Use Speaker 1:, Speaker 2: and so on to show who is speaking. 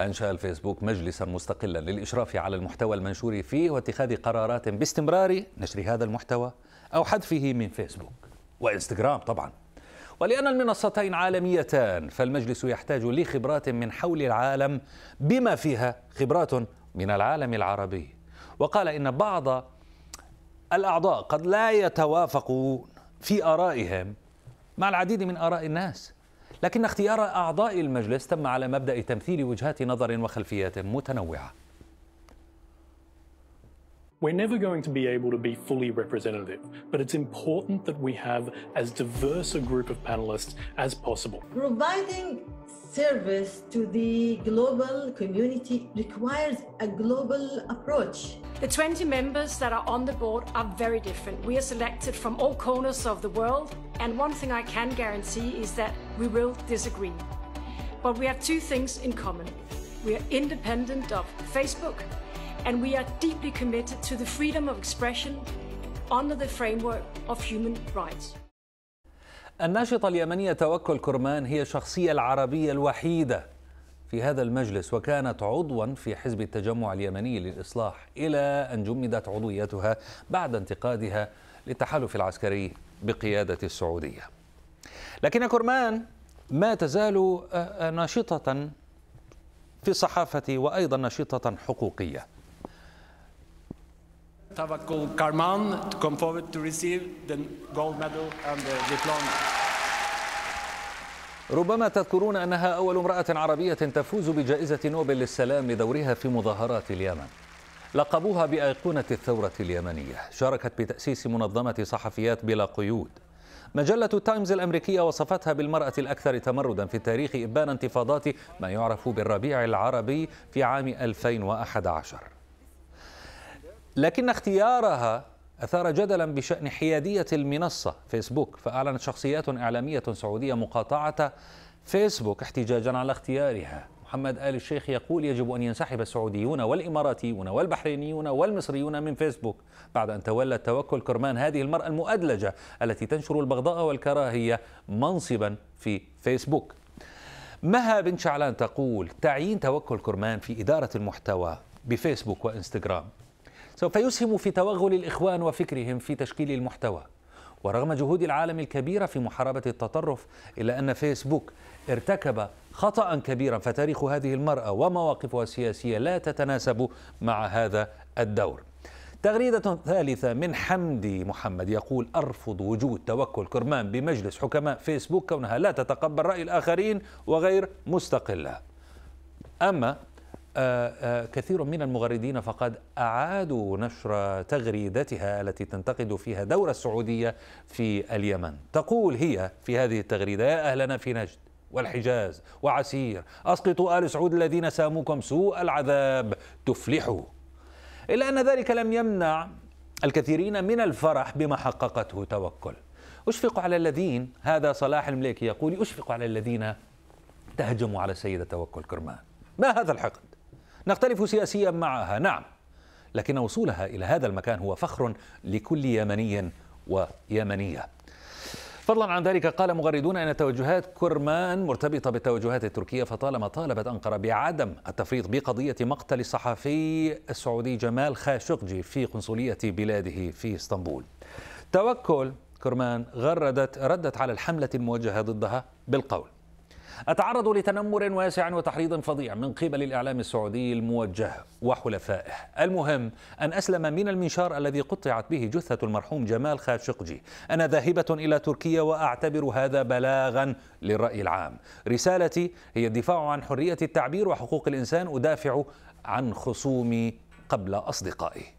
Speaker 1: أنشأ الفيسبوك مجلسا مستقلا للإشراف على المحتوى المنشور فيه واتخاذ قرارات باستمرار نشر هذا المحتوى أو حذفه من فيسبوك وإنستغرام طبعا ولأن المنصتين عالميتان فالمجلس يحتاج لخبرات من حول العالم بما فيها خبرات من العالم العربي وقال إن بعض الأعضاء قد لا يتوافقون في آرائهم مع العديد من آراء الناس لكن اختيار أعضاء المجلس تم على مبدأ تمثيل وجهات نظر وخلفيات متنوعة We're never going to be able to be fully representative, but it's important that we have as diverse a group of panelists as possible. Providing service to the global community requires a global approach. The 20 members that are on the board are very different. We are selected from all corners of the world, and one thing I can guarantee is that we will disagree. But we have two things in common. We are independent of Facebook and we are deeply committed to the freedom of expression under the framework of human rights. الناشطة اليمنية توكل كرمان هي الشخصية العربية الوحيدة في هذا المجلس وكانت عضوا في حزب التجمع اليمني للإصلاح إلى أن جمدت عضويتها بعد انتقادها للتحالف العسكري بقيادة السعودية لكن كرمان ما تزال آه، آه، ناشطة في الصحافة وأيضا ناشطة حقوقية Tavakul Karman to come forward to receive the gold medal and the diploma. ربما تذكرون أنها أول امرأة عربية تفوز بجائزة نوبل للسلام لدورها في مظاهرات اليمن لقبوها بأيقونة الثورة اليمنية شاركت بتأسيس منظمة صحفيات بلا قيود مجلة تايمز الأمريكية وصفتها بالمرأة الأكثر تمردا في التاريخ إبان انتفاضات ما يعرف بالربيع العربي في عام 2011 لكن اختيارها أثار جدلا بشأن حيادية المنصة فيسبوك فأعلنت شخصيات إعلامية سعودية مقاطعة فيسبوك احتجاجا على اختيارها محمد آل الشيخ يقول يجب أن ينسحب السعوديون والإماراتيون والبحرينيون والمصريون من فيسبوك بعد أن تولى التوكل كرمان هذه المرأة المؤدلجة التي تنشر البغضاء والكراهية منصبا في فيسبوك مها بن شعلان تقول تعيين توكل كرمان في إدارة المحتوى بفيسبوك وإنستغرام سوف يسهم في توغل الإخوان وفكرهم في تشكيل المحتوى ورغم جهود العالم الكبيرة في محاربة التطرف إلا أن فيسبوك ارتكب خطأ كبيرا فتاريخ هذه المرأة ومواقفها السياسية لا تتناسب مع هذا الدور تغريدة ثالثة من حمدي محمد يقول أرفض وجود توكل كرمان بمجلس حكماء فيسبوك كونها لا تتقبل رأي الآخرين وغير مستقلة أما آه، آه، كثير من المغردين فقد أعادوا نشر تغريدتها التي تنتقد فيها دور السعودية في اليمن تقول هي في هذه التغريدة يا أهلنا في نجد والحجاز وعسير أسقطوا آل سعود الذين ساموكم سوء العذاب تفلحوا إلا أن ذلك لم يمنع الكثيرين من الفرح بما حققته توكل أشفق على الذين هذا صلاح المليكي يقول أشفق على الذين تهجموا على السيدة توكل كرمان ما هذا الحقد نختلف سياسيا معها نعم لكن وصولها إلى هذا المكان هو فخر لكل يمني ويمنية فضلا عن ذلك قال مغردون أن توجهات كرمان مرتبطة بالتوجهات التركية فطالما طالبت أنقرة بعدم التفريط بقضية مقتل الصحفي السعودي جمال خاشقجي في قنصلية بلاده في اسطنبول توكل كرمان غردت ردت على الحملة الموجهة ضدها بالقول أتعرض لتنمر واسع وتحريض فظيع من قبل الإعلام السعودي الموجه وحلفائه المهم أن أسلم من المنشار الذي قطعت به جثة المرحوم جمال خاشقجي أنا ذاهبة إلى تركيا وأعتبر هذا بلاغا للرأي العام رسالتي هي الدفاع عن حرية التعبير وحقوق الإنسان أدافع عن خصومي قبل أصدقائي